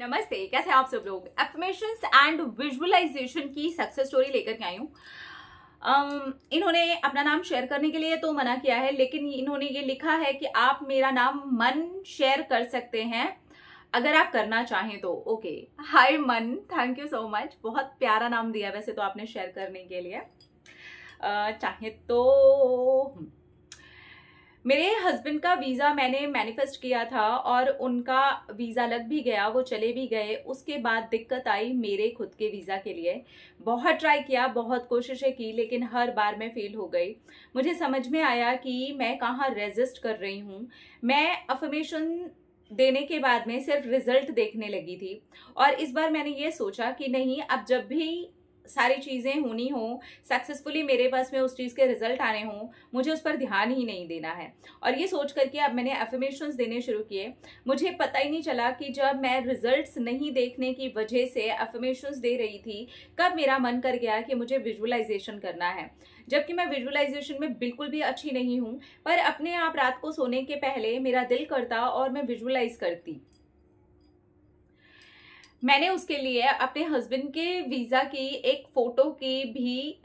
नमस्ते कैसे आप सब लोग एफमेशन एंड विजुअलाइजेशन की सक्सेस स्टोरी लेकर के आई हूँ um, इन्होंने अपना नाम शेयर करने के लिए तो मना किया है लेकिन इन्होंने ये लिखा है कि आप मेरा नाम मन शेयर कर सकते हैं अगर आप करना चाहें तो ओके हाय मन थैंक यू सो मच बहुत प्यारा नाम दिया वैसे तो आपने शेयर करने के लिए uh, चाहे तो हम्म। मेरे हस्बैंड का वीज़ा मैंने मैनिफेस्ट किया था और उनका वीज़ा लग भी गया वो चले भी गए उसके बाद दिक्कत आई मेरे खुद के वीज़ा के लिए बहुत ट्राई किया बहुत कोशिशें की लेकिन हर बार मैं फ़ेल हो गई मुझे समझ में आया कि मैं कहाँ रेजिस्ट कर रही हूँ मैं अफर्मेशन देने के बाद में सिर्फ रिजल्ट देखने लगी थी और इस बार मैंने ये सोचा कि नहीं अब जब भी सारी चीज़ें होनी हो सक्सेसफुली मेरे पास में उस चीज़ के रिजल्ट आने हों मुझे उस पर ध्यान ही नहीं देना है और ये सोच करके अब मैंने एफर्मेशंस देने शुरू किए मुझे पता ही नहीं चला कि जब मैं रिजल्ट्स नहीं देखने की वजह से एफर्मेशंस दे रही थी कब मेरा मन कर गया कि मुझे विजुअलाइजेशन करना है जबकि मैं विजुअलाइजेशन में बिल्कुल भी अच्छी नहीं हूँ पर अपने आप रात को सोने के पहले मेरा दिल करता और मैं विजुअलाइज करती मैंने उसके लिए अपने हस्बैंड के वीज़ा की एक फ़ोटो की भी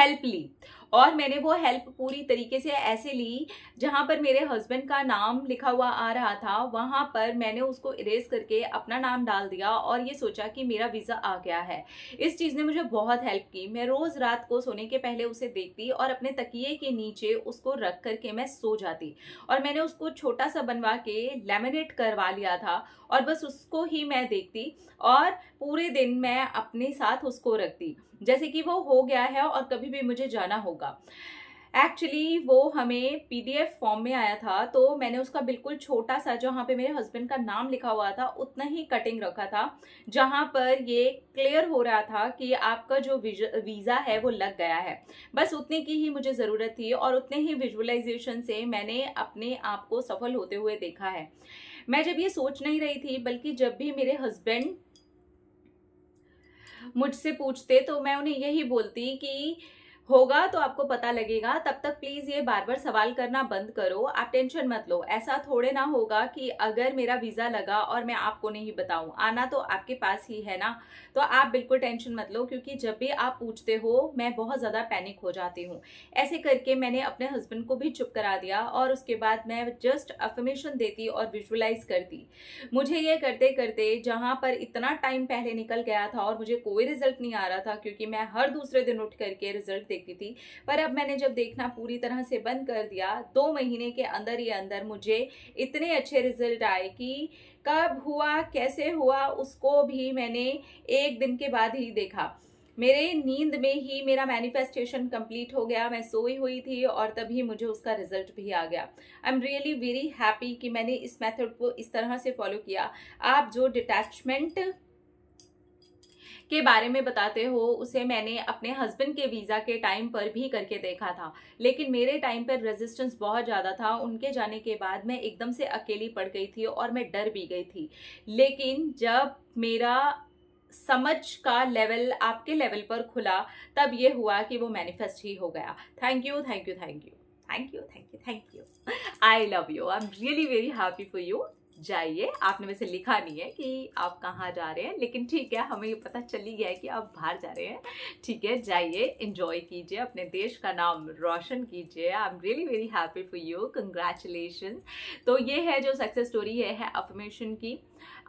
हेल्प ली और मैंने वो हेल्प पूरी तरीके से ऐसे ली जहाँ पर मेरे हस्बैंड का नाम लिखा हुआ आ रहा था वहाँ पर मैंने उसको इरेज करके अपना नाम डाल दिया और ये सोचा कि मेरा वीज़ा आ गया है इस चीज़ ने मुझे बहुत हेल्प की मैं रोज़ रात को सोने के पहले उसे देखती और अपने तकिए के नीचे उसको रख करके मैं सो जाती और मैंने उसको छोटा सा बनवा के लेमिनेट करवा लिया था और बस उसको ही मैं देखती और पूरे दिन मैं अपने साथ उसको रखती जैसे कि वो हो गया है और कभी भी मुझे जाना होगा होगा एक्चुअली वो हमें पीडीएफ फॉर्म में आया था तो मैंने उसका बिल्कुल छोटा सा जहाँ पे मेरे हस्बैंड का नाम लिखा हुआ था उतना ही कटिंग रखा था जहाँ पर ये क्लियर हो रहा था कि आपका जो वीज़ा है वो लग गया है बस उतने की ही मुझे ज़रूरत थी और उतने ही विजुअलाइजेशन से मैंने अपने आप को सफल होते हुए देखा है मैं जब ये सोच नहीं रही थी बल्कि जब भी मेरे हस्बैंड मुझसे पूछते तो मैं उन्हें यही बोलती कि होगा तो आपको पता लगेगा तब तक प्लीज़ ये बार बार सवाल करना बंद करो आप टेंशन मत लो ऐसा थोड़े ना होगा कि अगर मेरा वीज़ा लगा और मैं आपको नहीं बताऊं आना तो आपके पास ही है ना तो आप बिल्कुल टेंशन मत लो क्योंकि जब भी आप पूछते हो मैं बहुत ज़्यादा पैनिक हो जाती हूँ ऐसे करके मैंने अपने हस्बैंड को भी चुप करा दिया और उसके बाद मैं जस्ट अफर्मेशन देती और विजुअलाइज करती मुझे ये करते करते जहाँ पर इतना टाइम पहले निकल गया था और मुझे कोई रिजल्ट नहीं आ रहा था क्योंकि मैं हर दूसरे दिन उठ करके रिजल्ट देखती थी पर अब मैंने जब देखना पूरी तरह से बंद कर दिया दो महीने के अंदर ही अंदर मुझे इतने अच्छे रिजल्ट आए कि कब हुआ कैसे हुआ उसको भी मैंने एक दिन के बाद ही देखा मेरे नींद में ही मेरा मैनिफेस्टेशन कंप्लीट हो गया मैं सोई हुई थी और तभी मुझे उसका रिजल्ट भी आ गया I am really very happy कि मैंने इस मेथड को इस तरह से फॉलो किया आप जो डिटैचमेंट के बारे में बताते हो उसे मैंने अपने हस्बैंड के वीज़ा के टाइम पर भी करके देखा था लेकिन मेरे टाइम पर रेजिस्टेंस बहुत ज़्यादा था उनके जाने के बाद मैं एकदम से अकेली पड़ गई थी और मैं डर भी गई थी लेकिन जब मेरा समझ का लेवल आपके लेवल पर खुला तब ये हुआ कि वो मैनिफेस्ट ही हो गया thank you thank you thank you thank you thank you thank you I love you I am really very happy for you जाइए आपने वैसे लिखा नहीं है कि आप कहाँ जा रहे हैं लेकिन ठीक है हमें ये पता चल ही गया है कि आप बाहर जा रहे हैं ठीक है जाइए इन्जॉय कीजिए अपने देश का नाम रोशन कीजिए I am really very happy for you congratulation तो ये है जो सक्सेस स्टोरी ये है अफर्मेशन की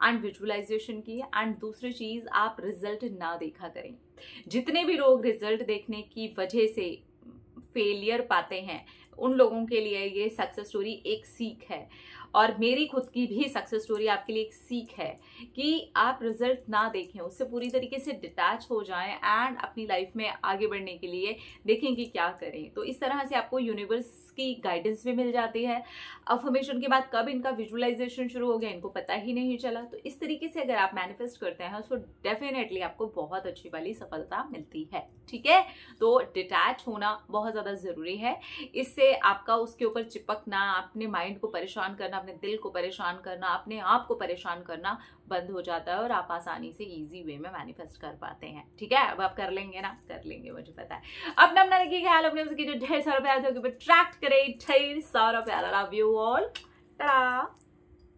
एंड विजुअलाइजेशन की एंड दूसरी चीज़ आप रिजल्ट ना देखा करें जितने भी लोग रिजल्ट देखने की वजह से फेलियर पाते हैं उन लोगों के लिए ये सक्सेस स्टोरी एक सीख है और मेरी खुद की भी सक्सेस स्टोरी आपके लिए एक सीख है कि आप रिजल्ट ना देखें उससे पूरी तरीके से डिटैच हो जाएं एंड अपनी लाइफ में आगे बढ़ने के लिए देखें कि क्या करें तो इस तरह से आपको यूनिवर्स की गाइडेंस भी मिल जाती है अफर्मेशन के बाद कब इनका विजुअलाइजेशन शुरू हो गया इनको पता ही नहीं चला तो इस तरीके से अगर आप मैनिफेस्ट करते हैं तो डेफिनेटली आपको बहुत अच्छी वाली सफलता मिलती है ठीक है तो डिटैच होना बहुत ज़्यादा ज़रूरी है इससे से आपका उसके ऊपर चिपकना अपने माइंड को परेशान करना अपने दिल को परेशान करना अपने आप को परेशान करना बंद हो जाता है और आप आसानी से इजी वे में मैनिफेस्ट कर पाते हैं ठीक है अब आप कर लेंगे ना कर लेंगे मुझे पता है अपना अपना रखिए ख्याल अपने जो ढेर सौ रुपया थे ट्रैक्ट करें ढेर सौ रुपया लव यू ऑल